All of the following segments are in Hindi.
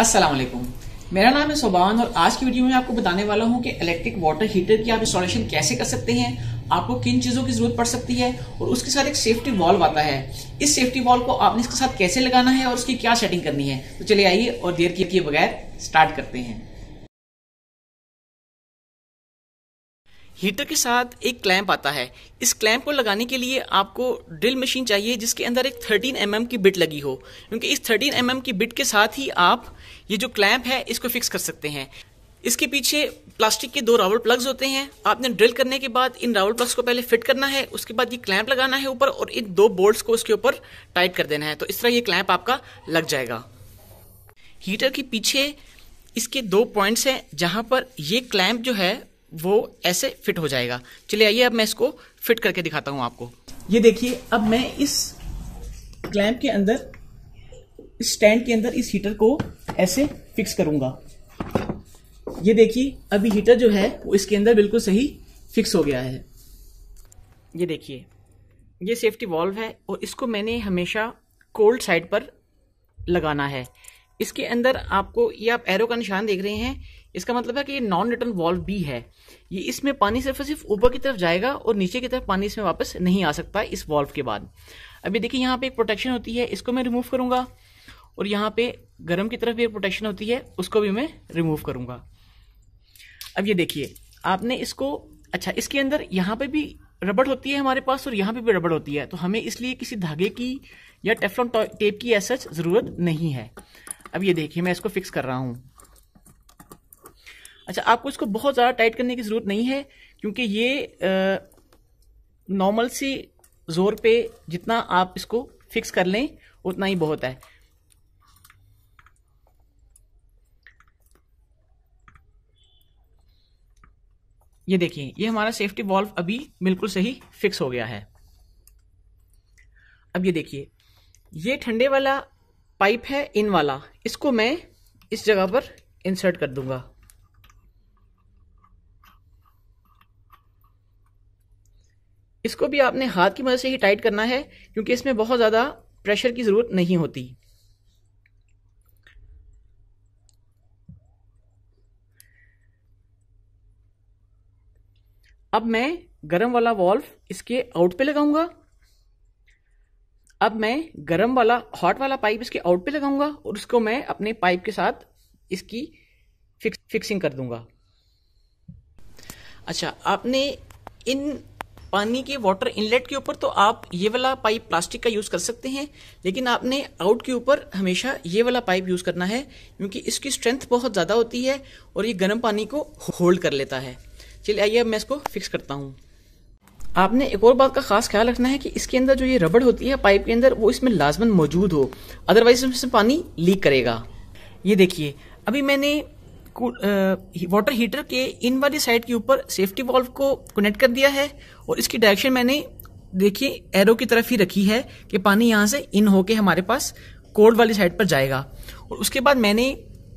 असलम मेरा नाम है सोबान और आज की वीडियो में आपको बताने वाला हूँ कि इलेक्ट्रिक वाटर हीटर की आप इंस्टॉलेशन कैसे कर सकते हैं आपको किन चीज़ों की ज़रूरत पड़ सकती है और उसके साथ एक सेफ्टी वॉल्व आता है इस सेफ्टी वॉल्व को आपने इसके साथ कैसे लगाना है और उसकी क्या सेटिंग करनी है तो चले आइए और देर किए बगैर स्टार्ट करते हैं हीटर के साथ एक क्लैंप आता है इस क्लैंप को लगाने के लिए आपको ड्रिल मशीन चाहिए जिसके अंदर एक 13 एम mm की बिट लगी हो क्योंकि इस 13 एम mm की बिट के साथ ही आप ये जो क्लैंप है इसको फिक्स कर सकते हैं इसके पीछे प्लास्टिक के दो रावल प्लग्स होते हैं आपने ड्रिल करने के बाद इन रावल प्लग्स को पहले फिट करना है उसके बाद ये क्लैंप लगाना है ऊपर और इन दो बोल्ट्स को उसके ऊपर टाइट कर देना है तो इस तरह ये क्लैंप आपका लग जाएगा हीटर के पीछे इसके दो पॉइंट्स हैं जहां पर ये क्लैंप जो है वो ऐसे फिट हो जाएगा चलिए आइए अब मैं इसको फिट करके दिखाता हूँ आपको ये देखिए अब मैं इस क्लैम्प के अंदर इस स्टैंड के अंदर इस हीटर को ऐसे फिक्स करूंगा ये देखिए अभी हीटर जो है वो इसके अंदर बिल्कुल सही फिक्स हो गया है ये देखिए ये सेफ्टी वॉल्व है और इसको मैंने हमेशा कोल्ड साइड पर लगाना है इसके अंदर आपको ये आप एरो का निशान देख रहे हैं इसका मतलब है कि ये नॉन रिटर्न वॉल्व भी है ये इसमें पानी सिर्फ सिर्फ ऊपर की तरफ जाएगा और नीचे की तरफ पानी इसमें वापस नहीं आ सकता इस वॉल्व के बाद अभी देखिए यहाँ पे एक प्रोटेक्शन होती है इसको मैं रिमूव करूंगा और यहाँ पे गर्म की तरफ भी एक प्रोटेक्शन होती है उसको भी मैं रिमूव करूंगा अब ये देखिए आपने इसको अच्छा इसके अंदर यहाँ पे भी रबड़ होती है हमारे पास और यहाँ पे भी रबड़ होती है तो हमें इसलिए किसी धागे की या टेफलॉन टेप की ऐसा ज़रूरत नहीं है अब ये देखिए मैं इसको फिक्स कर रहा हूँ अच्छा आपको इसको बहुत ज़्यादा टाइट करने की ज़रूरत नहीं है क्योंकि ये नॉर्मल सी ज़ोर पे जितना आप इसको फिक्स कर लें उतना ही बहुत है ये देखिए ये हमारा सेफ्टी वॉल्व अभी बिल्कुल सही फिक्स हो गया है अब ये देखिए ये ठंडे वाला पाइप है इन वाला इसको मैं इस जगह पर इंसर्ट कर दूंगा इसको भी आपने हाथ की मदद से ही टाइट करना है क्योंकि इसमें बहुत ज़्यादा प्रेशर की ज़रूरत नहीं होती अब मैं गरम वाला वॉल्व इसके आउट पे लगाऊंगा अब मैं गर्म वाला हॉट वाला पाइप इसके आउट पे लगाऊंगा और उसको मैं अपने पाइप के साथ इसकी फिक्स फिक्सिंग कर दूंगा अच्छा आपने इन पानी के वाटर इनलेट के ऊपर तो आप ये वाला पाइप प्लास्टिक का यूज़ कर सकते हैं लेकिन आपने आउट के ऊपर हमेशा ये वाला पाइप यूज़ करना है क्योंकि इसकी स्ट्रेंथ बहुत ज़्यादा होती है और ये गर्म पानी को होल्ड कर लेता है चलिए आइए अब मैं इसको फिक्स करता हूँ आपने एक और बात का खास ख्याल रखना है कि इसके अंदर जो ये रबड़ होती है पाइप के अंदर वो इसमें लाजमन मौजूद हो अदरवाइज इसमें पानी लीक करेगा ये देखिए अभी मैंने वाटर हीटर के इन वाली साइड के ऊपर सेफ्टी वॉल्व को कनेक्ट कर दिया है और इसकी डायरेक्शन मैंने देखिए एरो की तरफ ही रखी है कि पानी यहाँ से इन होके हमारे पास कोल्ड वाली साइड पर जाएगा और उसके बाद मैंने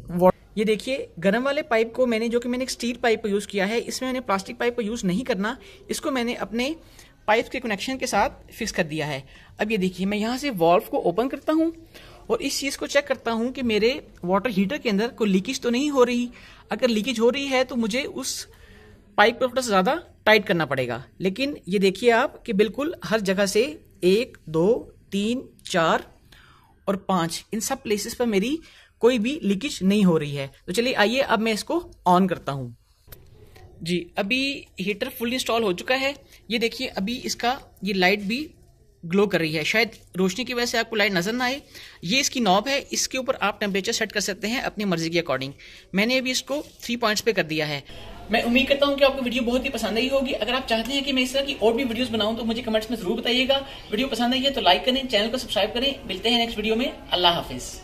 वाटर ये देखिए गर्म वाले पाइप को मैंने जो कि मैंने एक स्टील पाइप पर यूज़ किया है इसमें मैंने प्लास्टिक पाइप पर यूज़ नहीं करना इसको मैंने अपने पाइप के कनेक्शन के साथ फिक्स कर दिया है अब ये देखिए मैं यहाँ से वॉल्व को ओपन करता हूँ और इस चीज़ को चेक करता हूँ कि मेरे वाटर हीटर के अंदर कोई लीकेज तो नहीं हो रही अगर लीकेज हो रही है तो मुझे उस पाइप पर थोड़ा सा ज़्यादा टाइट करना पड़ेगा लेकिन ये देखिए आप कि बिल्कुल हर जगह से एक दो तीन चार और पाँच इन सब प्लेसेस पर मेरी कोई भी लीकेज नहीं हो रही है तो चलिए आइए अब मैं इसको ऑन करता हूँ जी अभी हीटर फुल इंस्टॉल हो चुका है ये देखिए अभी इसका ये लाइट भी ग्लो कर रही है शायद रोशनी की वजह से आपको लाइट नज़र ना आए ये इसकी नॉब है इसके ऊपर आप टेम्परेचर सेट कर सकते हैं अपनी मर्जी के अकॉर्डिंग मैंने अभी इसको थ्री पॉइंट्स पे कर दिया है मैं उम्मीद करता हूँ कि आपको वीडियो बहुत ही पसंद आई होगी अगर आप चाहते हैं कि मैं इस तरह की और भी वीडियोस बनाऊं तो मुझे कमेंट्स में जरूर बताइएगा वीडियो पसंद आई है तो लाइक करें चैनल को सब्सक्राइब करें मिलते हैं नेक्स्ट वीडियो में अल्लाह हाफिज़